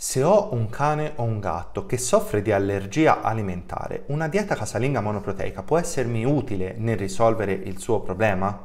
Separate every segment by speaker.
Speaker 1: Se ho un cane o un gatto che soffre di allergia alimentare, una dieta casalinga monoproteica può essermi utile nel risolvere il suo problema?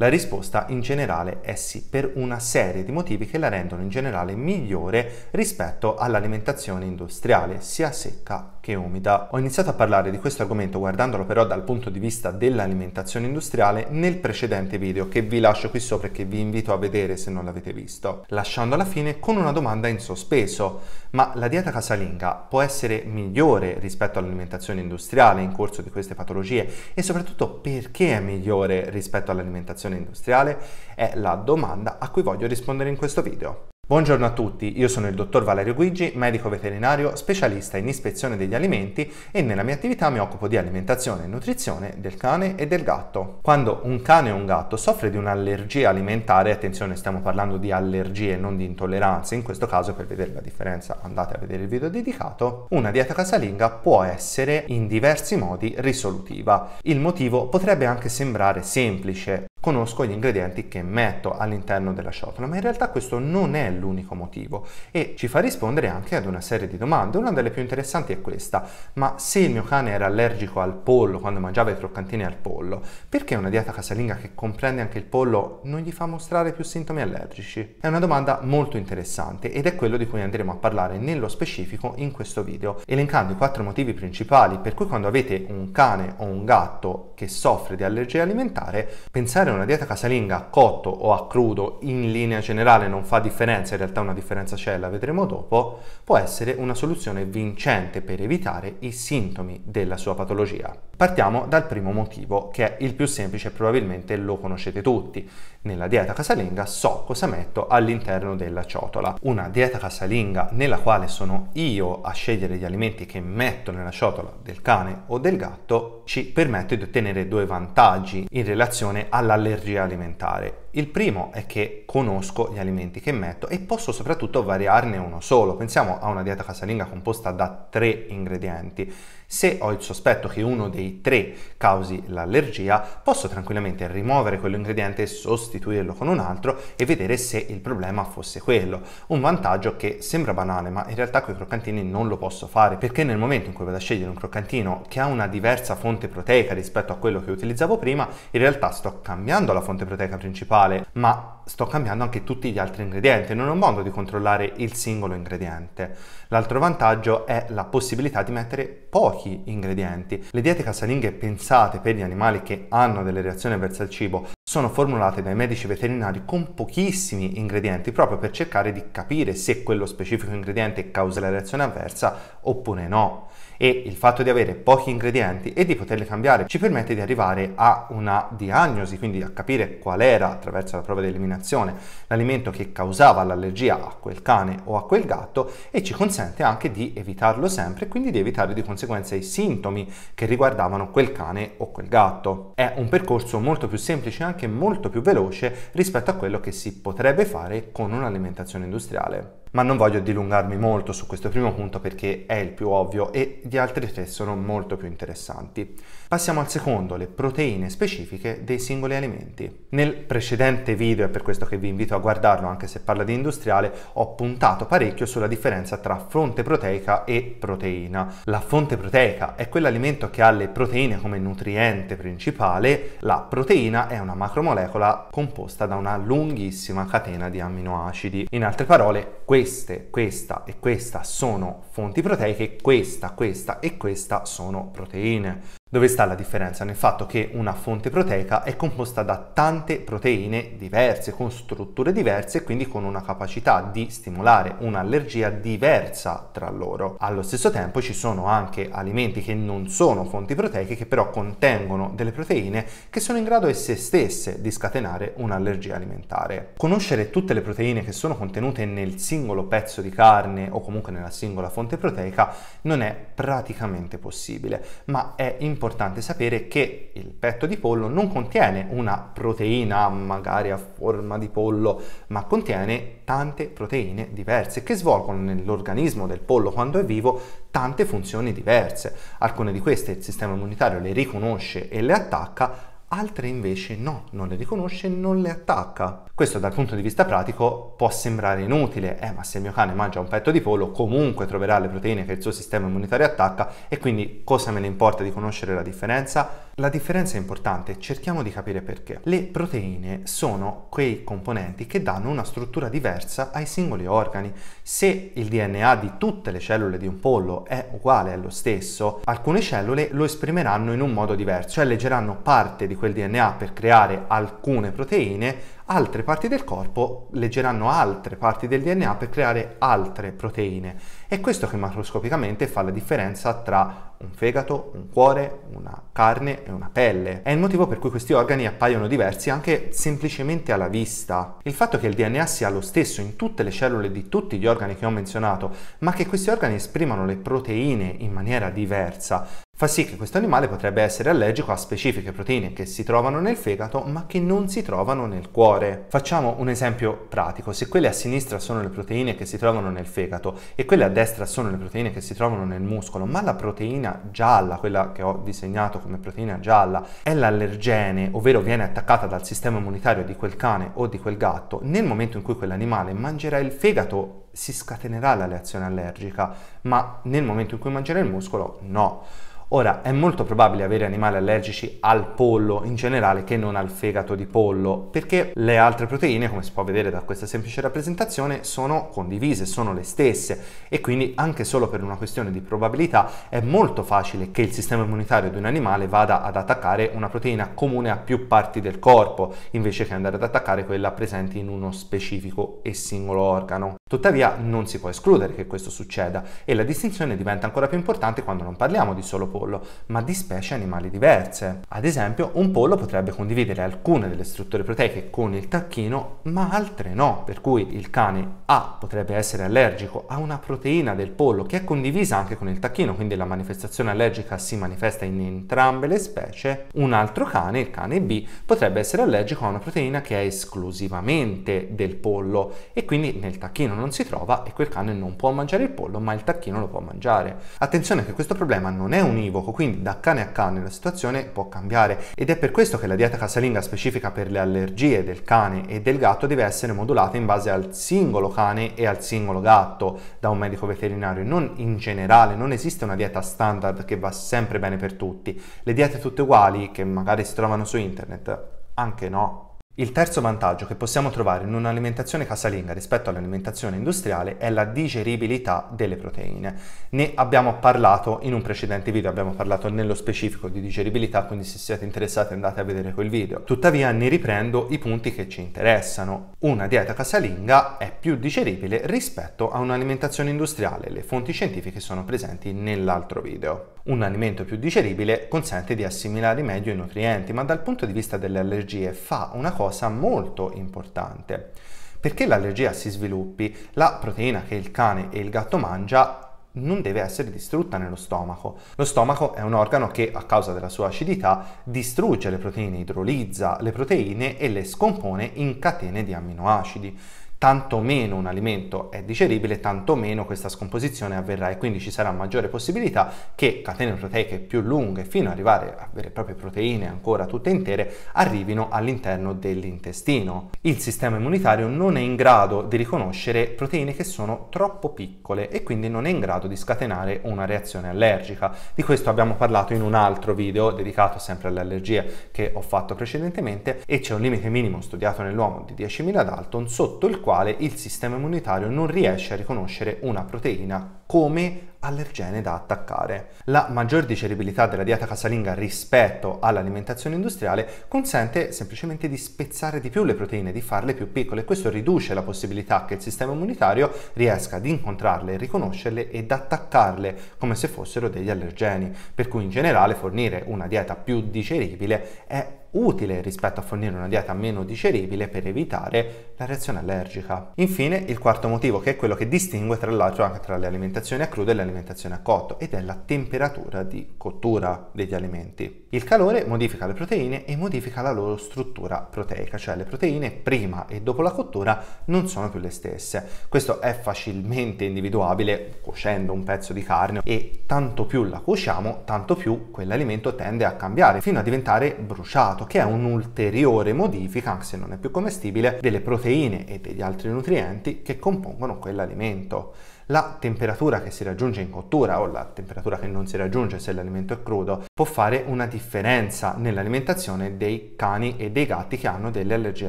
Speaker 1: La risposta in generale è sì, per una serie di motivi che la rendono in generale migliore rispetto all'alimentazione industriale, sia secca che umida. Ho iniziato a parlare di questo argomento guardandolo però dal punto di vista dell'alimentazione industriale nel precedente video che vi lascio qui sopra e che vi invito a vedere se non l'avete visto, lasciando alla fine con una domanda in sospeso, ma la dieta casalinga può essere migliore rispetto all'alimentazione industriale in corso di queste patologie e soprattutto perché è migliore rispetto all'alimentazione rivoluzione industriale? È la domanda a cui voglio rispondere in questo video. Buongiorno a tutti, io sono il dottor Valerio Guigi, medico veterinario, specialista in ispezione degli alimenti e nella mia attività mi occupo di alimentazione e nutrizione del cane e del gatto. Quando un cane o un gatto soffre di un'allergia alimentare, attenzione stiamo parlando di allergie non di intolleranze, in questo caso per vedere la differenza andate a vedere il video dedicato, una dieta casalinga può essere in diversi modi risolutiva. Il motivo potrebbe anche sembrare semplice, conosco gli ingredienti che metto all'interno della ciotola, ma in realtà questo non è l'unico motivo e ci fa rispondere anche ad una serie di domande. Una delle più interessanti è questa, ma se il mio cane era allergico al pollo quando mangiava i croccantini al pollo, perché una dieta casalinga che comprende anche il pollo non gli fa mostrare più sintomi allergici? È una domanda molto interessante ed è quello di cui andremo a parlare nello specifico in questo video, elencando i quattro motivi principali per cui quando avete un cane o un gatto che soffre di allergia alimentare, pensare a una dieta casalinga a cotto o a crudo in linea generale non fa differenza, in realtà una differenza c'è, la vedremo dopo, può essere una soluzione vincente per evitare i sintomi della sua patologia. Partiamo dal primo motivo, che è il più semplice e probabilmente lo conoscete tutti. Nella dieta casalinga so cosa metto all'interno della ciotola. Una dieta casalinga nella quale sono io a scegliere gli alimenti che metto nella ciotola del cane o del gatto ci permette di ottenere due vantaggi in relazione all'allergia alimentare. Il primo è che conosco gli alimenti che metto e posso soprattutto variarne uno solo. Pensiamo a una dieta casalinga composta da tre ingredienti se ho il sospetto che uno dei tre causi l'allergia, posso tranquillamente rimuovere quell'ingrediente e sostituirlo con un altro e vedere se il problema fosse quello. Un vantaggio che sembra banale, ma in realtà con i croccantini non lo posso fare, perché nel momento in cui vado a scegliere un croccantino che ha una diversa fonte proteica rispetto a quello che utilizzavo prima, in realtà sto cambiando la fonte proteica principale, ma sto cambiando anche tutti gli altri ingredienti, non ho modo di controllare il singolo ingrediente. L'altro vantaggio è la possibilità di mettere pochi ingredienti. Le diete casalinghe pensate per gli animali che hanno delle reazioni verso il cibo sono formulate dai medici veterinari con pochissimi ingredienti proprio per cercare di capire se quello specifico ingrediente causa la reazione avversa oppure no. E il fatto di avere pochi ingredienti e di poterli cambiare ci permette di arrivare a una diagnosi, quindi a capire qual era attraverso la prova di eliminazione l'alimento che causava l'allergia a quel cane o a quel gatto e ci consente anche di evitarlo sempre e quindi di evitare di conseguenza i sintomi che riguardavano quel cane o quel gatto. È un percorso molto più semplice anche anche molto più veloce rispetto a quello che si potrebbe fare con un'alimentazione industriale. Ma non voglio dilungarmi molto su questo primo punto perché è il più ovvio e gli altri tre sono molto più interessanti. Passiamo al secondo, le proteine specifiche dei singoli alimenti. Nel precedente video, e per questo che vi invito a guardarlo anche se parla di industriale, ho puntato parecchio sulla differenza tra fonte proteica e proteina. La fonte proteica è quell'alimento che ha le proteine come nutriente principale, la proteina è una materia macromolecola composta da una lunghissima catena di amminoacidi. In altre parole, queste, questa e questa sono fonti proteiche, questa, questa e questa sono proteine. Dove sta la differenza? Nel fatto che una fonte proteica è composta da tante proteine diverse, con strutture diverse e quindi con una capacità di stimolare un'allergia diversa tra loro. Allo stesso tempo ci sono anche alimenti che non sono fonti proteiche che però contengono delle proteine che sono in grado esse stesse di scatenare un'allergia alimentare. Conoscere tutte le proteine che sono contenute nel singolo pezzo di carne o comunque nella singola fonte proteica non è praticamente possibile, ma è importante importante sapere che il petto di pollo non contiene una proteina magari a forma di pollo, ma contiene tante proteine diverse che svolgono nell'organismo del pollo quando è vivo tante funzioni diverse. Alcune di queste il sistema immunitario le riconosce e le attacca, altre invece no, non le riconosce e non le attacca. Questo dal punto di vista pratico può sembrare inutile, eh ma se il mio cane mangia un petto di pollo comunque troverà le proteine che il suo sistema immunitario attacca e quindi cosa me ne importa di conoscere la differenza? La differenza è importante, cerchiamo di capire perché. Le proteine sono quei componenti che danno una struttura diversa ai singoli organi. Se il DNA di tutte le cellule di un pollo è uguale è lo stesso, alcune cellule lo esprimeranno in un modo diverso, cioè leggeranno parte di quel DNA per creare alcune proteine altre parti del corpo leggeranno altre parti del DNA per creare altre proteine. È questo che macroscopicamente fa la differenza tra un fegato, un cuore, una carne e una pelle. È il motivo per cui questi organi appaiono diversi anche semplicemente alla vista. Il fatto che il DNA sia lo stesso in tutte le cellule di tutti gli organi che ho menzionato, ma che questi organi esprimano le proteine in maniera diversa, fa sì che questo animale potrebbe essere allergico a specifiche proteine che si trovano nel fegato ma che non si trovano nel cuore. Facciamo un esempio pratico, se quelle a sinistra sono le proteine che si trovano nel fegato e quelle a destra sono le proteine che si trovano nel muscolo, ma la proteina gialla, quella che ho disegnato come proteina gialla, è l'allergene, ovvero viene attaccata dal sistema immunitario di quel cane o di quel gatto, nel momento in cui quell'animale mangerà il fegato si scatenerà la reazione allergica, ma nel momento in cui mangerà il muscolo no. Ora, è molto probabile avere animali allergici al pollo in generale che non al fegato di pollo, perché le altre proteine, come si può vedere da questa semplice rappresentazione, sono condivise, sono le stesse e quindi anche solo per una questione di probabilità è molto facile che il sistema immunitario di un animale vada ad attaccare una proteina comune a più parti del corpo, invece che andare ad attaccare quella presente in uno specifico e singolo organo. Tuttavia non si può escludere che questo succeda e la distinzione diventa ancora più importante quando non parliamo di solo pollo, ma di specie animali diverse. Ad esempio, un pollo potrebbe condividere alcune delle strutture proteiche con il tacchino, ma altre no, per cui il cane A potrebbe essere allergico a una proteina del pollo che è condivisa anche con il tacchino, quindi la manifestazione allergica si manifesta in entrambe le specie. Un altro cane, il cane B, potrebbe essere allergico a una proteina che è esclusivamente del pollo e quindi nel tacchino non si trova e quel cane non può mangiare il pollo, ma il tacchino lo può mangiare. Attenzione che questo problema non è univoco, quindi da cane a cane la situazione può cambiare ed è per questo che la dieta casalinga specifica per le allergie del cane e del gatto deve essere modulata in base al singolo cane e al singolo gatto da un medico veterinario, non in generale, non esiste una dieta standard che va sempre bene per tutti. Le diete tutte uguali che magari si trovano su internet, anche no, il terzo vantaggio che possiamo trovare in un'alimentazione casalinga rispetto all'alimentazione industriale è la digeribilità delle proteine. Ne abbiamo parlato in un precedente video, abbiamo parlato nello specifico di digeribilità, quindi se siete interessati andate a vedere quel video. Tuttavia ne riprendo i punti che ci interessano. Una dieta casalinga è più digeribile rispetto a un'alimentazione industriale, le fonti scientifiche sono presenti nell'altro video. Un alimento più digeribile consente di assimilare meglio i nutrienti, ma dal punto di vista delle allergie fa una cosa molto importante. Perché l'allergia si sviluppi, la proteina che il cane e il gatto mangia non deve essere distrutta nello stomaco. Lo stomaco è un organo che a causa della sua acidità distrugge le proteine, idrolizza le proteine e le scompone in catene di amminoacidi tanto meno un alimento è digeribile, tanto meno questa scomposizione avverrà e quindi ci sarà maggiore possibilità che catene proteiche più lunghe fino ad arrivare a vere e proprie proteine ancora tutte intere arrivino all'interno dell'intestino. Il sistema immunitario non è in grado di riconoscere proteine che sono troppo piccole e quindi non è in grado di scatenare una reazione allergica. Di questo abbiamo parlato in un altro video dedicato sempre alle allergie che ho fatto precedentemente e c'è un limite minimo studiato nell'uomo di 10.000 Dalton sotto il quale quale il sistema immunitario non riesce a riconoscere una proteina come allergene da attaccare. La maggior digeribilità della dieta casalinga rispetto all'alimentazione industriale consente semplicemente di spezzare di più le proteine, di farle più piccole. Questo riduce la possibilità che il sistema immunitario riesca ad incontrarle, riconoscerle ed attaccarle come se fossero degli allergeni. Per cui in generale fornire una dieta più digeribile è utile rispetto a fornire una dieta meno digeribile per evitare la reazione allergica. Infine, il quarto motivo, che è quello che distingue tra l'altro anche tra le alimentazioni a crudo e le alimentazioni a cotto, ed è la temperatura di cottura degli alimenti il calore modifica le proteine e modifica la loro struttura proteica, cioè le proteine prima e dopo la cottura non sono più le stesse. Questo è facilmente individuabile cuocendo un pezzo di carne e tanto più la cuociamo, tanto più quell'alimento tende a cambiare fino a diventare bruciato, che è un'ulteriore modifica, anche se non è più commestibile, delle proteine e degli altri nutrienti che compongono quell'alimento la temperatura che si raggiunge in cottura o la temperatura che non si raggiunge se l'alimento è crudo può fare una differenza nell'alimentazione dei cani e dei gatti che hanno delle allergie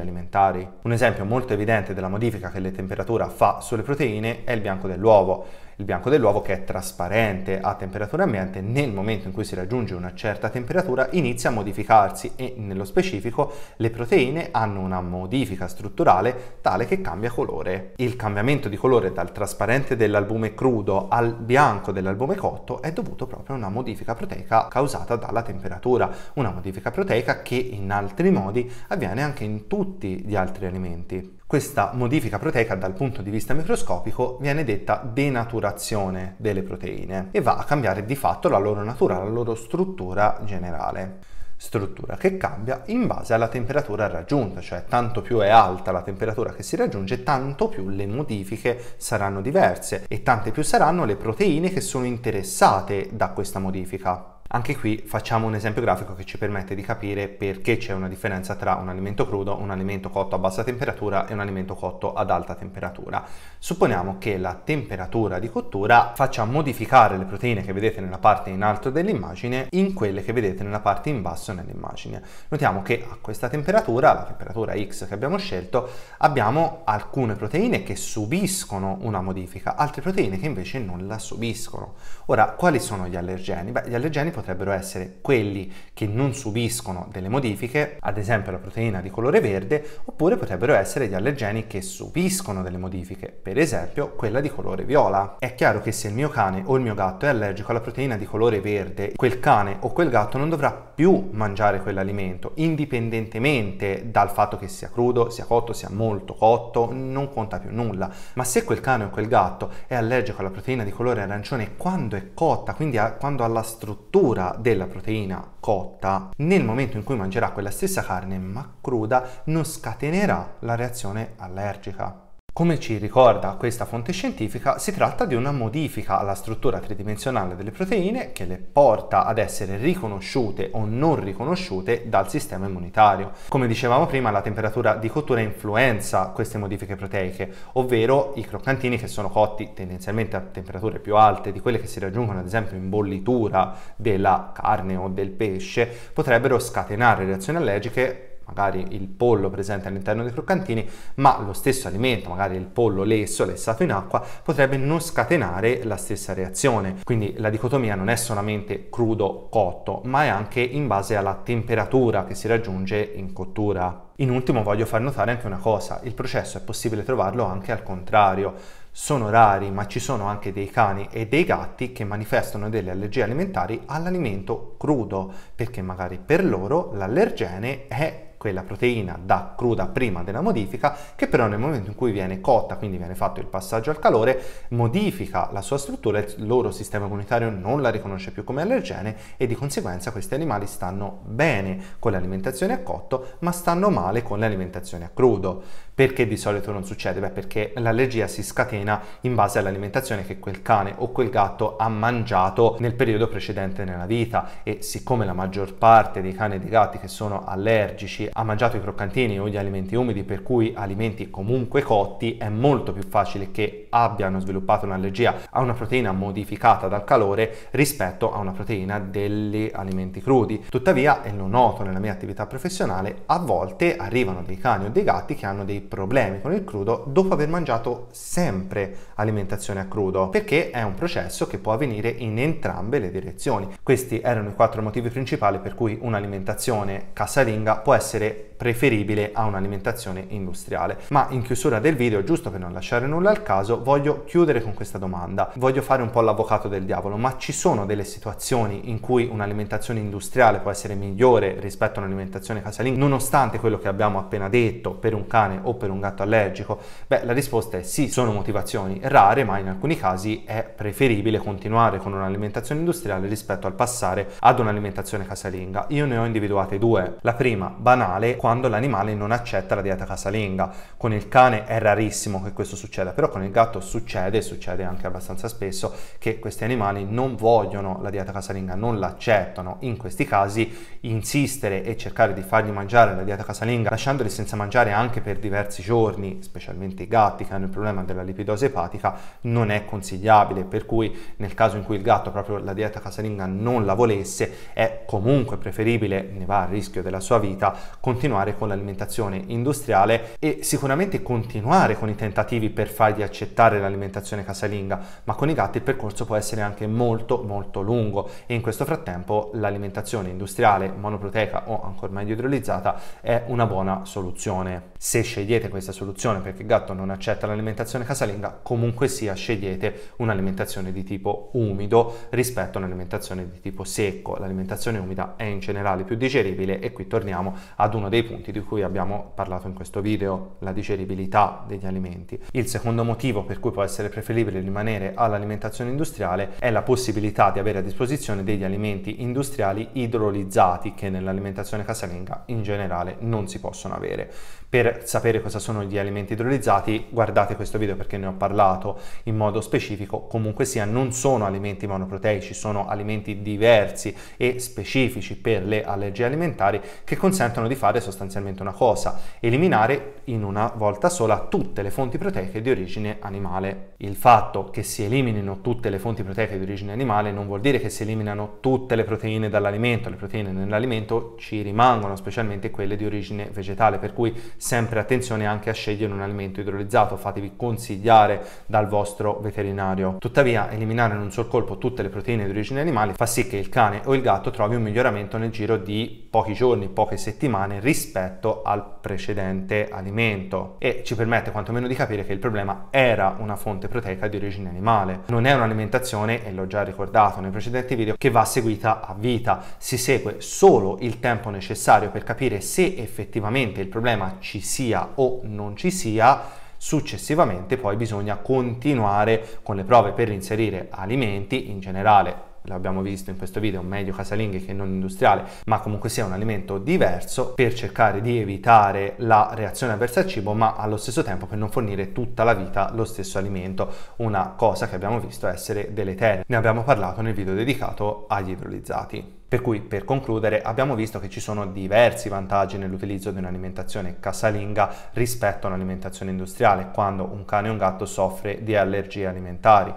Speaker 1: alimentari. Un esempio molto evidente della modifica che la temperatura fa sulle proteine è il bianco dell'uovo il bianco dell'uovo che è trasparente a temperatura ambiente, nel momento in cui si raggiunge una certa temperatura inizia a modificarsi e nello specifico le proteine hanno una modifica strutturale tale che cambia colore. Il cambiamento di colore dal trasparente dell'albume crudo al bianco dell'albume cotto è dovuto proprio a una modifica proteica causata dalla temperatura, una modifica proteica che in altri modi avviene anche in tutti gli altri alimenti. Questa modifica proteica dal punto di vista microscopico viene detta denaturazione delle proteine e va a cambiare di fatto la loro natura, la loro struttura generale struttura che cambia in base alla temperatura raggiunta, cioè tanto più è alta la temperatura che si raggiunge, tanto più le modifiche saranno diverse e tante più saranno le proteine che sono interessate da questa modifica. Anche qui facciamo un esempio grafico che ci permette di capire perché c'è una differenza tra un alimento crudo, un alimento cotto a bassa temperatura e un alimento cotto ad alta temperatura. Supponiamo che la temperatura di cottura faccia modificare le proteine che vedete nella parte in alto dell'immagine in quelle che vedete nella parte in basso nell'immagine. Notiamo che a questa temperatura, la temperatura X che abbiamo scelto, abbiamo alcune proteine che subiscono una modifica, altre proteine che invece non la subiscono. Ora, quali sono gli allergeni? Beh, gli allergeni potrebbero essere quelli che non subiscono delle modifiche, ad esempio la proteina di colore verde, oppure potrebbero essere gli allergeni che subiscono delle modifiche, per esempio quella di colore viola. È chiaro che se il mio cane o il mio gatto è allergico alla proteina di colore verde, quel cane o quel gatto non dovrà più mangiare quell'alimento, indipendentemente dal fatto che sia crudo, sia cotto, sia molto cotto, non conta più nulla. Ma se quel cane o quel gatto è allergico alla proteina di colore arancione quando è cotta, quindi a, quando ha la struttura, cottura della proteina cotta nel momento in cui mangerà quella stessa carne ma cruda non scatenerà la reazione allergica. Come ci ricorda questa fonte scientifica, si tratta di una modifica alla struttura tridimensionale delle proteine che le porta ad essere riconosciute o non riconosciute dal sistema immunitario. Come dicevamo prima, la temperatura di cottura influenza queste modifiche proteiche, ovvero i croccantini che sono cotti tendenzialmente a temperature più alte di quelle che si raggiungono ad esempio in bollitura della carne o del pesce, potrebbero scatenare reazioni allergiche magari il pollo presente all'interno dei croccantini, ma lo stesso alimento, magari il pollo lesso, lessato in acqua, potrebbe non scatenare la stessa reazione. Quindi la dicotomia non è solamente crudo cotto, ma è anche in base alla temperatura che si raggiunge in cottura. In ultimo voglio far notare anche una cosa, il processo è possibile trovarlo anche al contrario. Sono rari, ma ci sono anche dei cani e dei gatti che manifestano delle allergie alimentari all'alimento crudo, perché magari per loro l'allergene è quella proteina da cruda prima della modifica, che però nel momento in cui viene cotta, quindi viene fatto il passaggio al calore, modifica la sua struttura, il loro sistema immunitario non la riconosce più come allergene e di conseguenza questi animali stanno bene con l'alimentazione a cotto, ma stanno male con l'alimentazione a crudo. Perché di solito non succede? Beh, perché l'allergia si scatena in base all'alimentazione che quel cane o quel gatto ha mangiato nel periodo precedente nella vita e siccome la maggior parte dei cani e dei gatti che sono allergici ha mangiato i croccantini o gli alimenti umidi, per cui alimenti comunque cotti, è molto più facile che abbiano sviluppato un'allergia a una proteina modificata dal calore rispetto a una proteina degli alimenti crudi. Tuttavia, e lo noto nella mia attività professionale, a volte arrivano dei cani o dei gatti che hanno dei problemi con il crudo dopo aver mangiato sempre alimentazione a crudo, perché è un processo che può avvenire in entrambe le direzioni. Questi erano i quattro motivi principali per cui un'alimentazione casalinga può essere essere preferibile a un'alimentazione industriale. Ma in chiusura del video, giusto per non lasciare nulla al caso, voglio chiudere con questa domanda. Voglio fare un po' l'avvocato del diavolo, ma ci sono delle situazioni in cui un'alimentazione industriale può essere migliore rispetto a un'alimentazione casalinga, nonostante quello che abbiamo appena detto per un cane o per un gatto allergico? Beh, la risposta è sì, sono motivazioni rare, ma in alcuni casi è preferibile continuare con un'alimentazione industriale rispetto al passare ad un'alimentazione casalinga. Io ne ho individuate due. La prima, banale animale quando l'animale non accetta la dieta casalinga. Con il cane è rarissimo che questo succeda, però con il gatto succede, succede anche abbastanza spesso, che questi animali non vogliono la dieta casalinga, non l'accettano. In questi casi insistere e cercare di fargli mangiare la dieta casalinga, lasciandoli senza mangiare anche per diversi giorni, specialmente i gatti che hanno il problema della lipidosi epatica, non è consigliabile, per cui nel caso in cui il gatto proprio la dieta casalinga non la volesse, è comunque preferibile, ne va a rischio della sua vita, continuare con l'alimentazione industriale e sicuramente continuare con i tentativi per fargli accettare l'alimentazione casalinga, ma con i gatti il percorso può essere anche molto molto lungo e in questo frattempo l'alimentazione industriale monoproteica o ancora meglio idrolizzata è una buona soluzione. Se scegliete questa soluzione perché il gatto non accetta l'alimentazione casalinga, comunque sia scegliete un'alimentazione di tipo umido rispetto a un'alimentazione di tipo secco. L'alimentazione umida è in generale più digeribile e qui torniamo ad ad uno dei punti di cui abbiamo parlato in questo video, la digeribilità degli alimenti. Il secondo motivo per cui può essere preferibile rimanere all'alimentazione industriale è la possibilità di avere a disposizione degli alimenti industriali idrolizzati che nell'alimentazione casalinga in generale non si possono avere. Per sapere cosa sono gli alimenti idrolizzati guardate questo video perché ne ho parlato in modo specifico, comunque sia non sono alimenti monoproteici, sono alimenti diversi e specifici per le allergie alimentari che consentono di fare sostanzialmente una cosa, eliminare in una volta sola tutte le fonti proteiche di origine animale. Il fatto che si eliminino tutte le fonti proteiche di origine animale non vuol dire che si eliminano tutte le proteine dall'alimento, le proteine nell'alimento ci rimangono, specialmente quelle di origine vegetale, per cui sempre attenzione anche a scegliere un alimento idrolizzato, fatevi consigliare dal vostro veterinario. Tuttavia, eliminare in un sol colpo tutte le proteine di origine animale fa sì che il cane o il gatto trovi un miglioramento nel giro di pochi giorni, poche settimane settimane rispetto al precedente alimento e ci permette quantomeno di capire che il problema era una fonte proteica di origine animale. Non è un'alimentazione, e l'ho già ricordato nei precedenti video, che va seguita a vita. Si segue solo il tempo necessario per capire se effettivamente il problema ci sia o non ci sia Successivamente poi bisogna continuare con le prove per inserire alimenti in generale l'abbiamo visto in questo video, meglio casalinghe che non industriale, ma comunque sia un alimento diverso per cercare di evitare la reazione avversa al cibo, ma allo stesso tempo per non fornire tutta la vita lo stesso alimento, una cosa che abbiamo visto essere deleteria. Ne abbiamo parlato nel video dedicato agli idrolizzati. Per cui, per concludere, abbiamo visto che ci sono diversi vantaggi nell'utilizzo di un'alimentazione casalinga rispetto a un'alimentazione industriale, quando un cane o un gatto soffre di allergie alimentari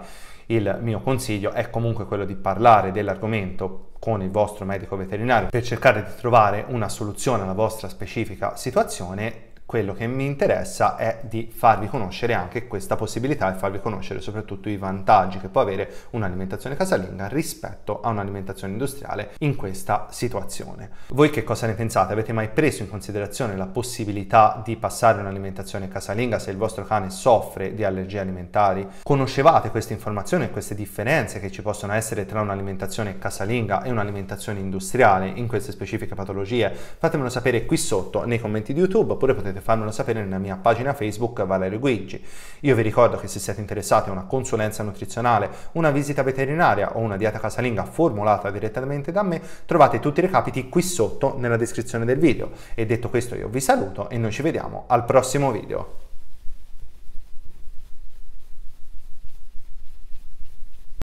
Speaker 1: il mio consiglio è comunque quello di parlare dell'argomento con il vostro medico veterinario per cercare di trovare una soluzione alla vostra specifica situazione quello che mi interessa è di farvi conoscere anche questa possibilità e farvi conoscere soprattutto i vantaggi che può avere un'alimentazione casalinga rispetto a un'alimentazione industriale in questa situazione. Voi che cosa ne pensate? Avete mai preso in considerazione la possibilità di passare un'alimentazione casalinga se il vostro cane soffre di allergie alimentari? Conoscevate queste informazioni e queste differenze che ci possono essere tra un'alimentazione casalinga e un'alimentazione industriale in queste specifiche patologie? Fatemelo sapere qui sotto nei commenti di YouTube oppure potete potete farmelo sapere nella mia pagina Facebook Valerio Guigi. Io vi ricordo che se siete interessati a una consulenza nutrizionale, una visita veterinaria o una dieta casalinga formulata direttamente da me, trovate tutti i recapiti qui sotto nella descrizione del video. E detto questo io vi saluto e noi ci vediamo al prossimo video.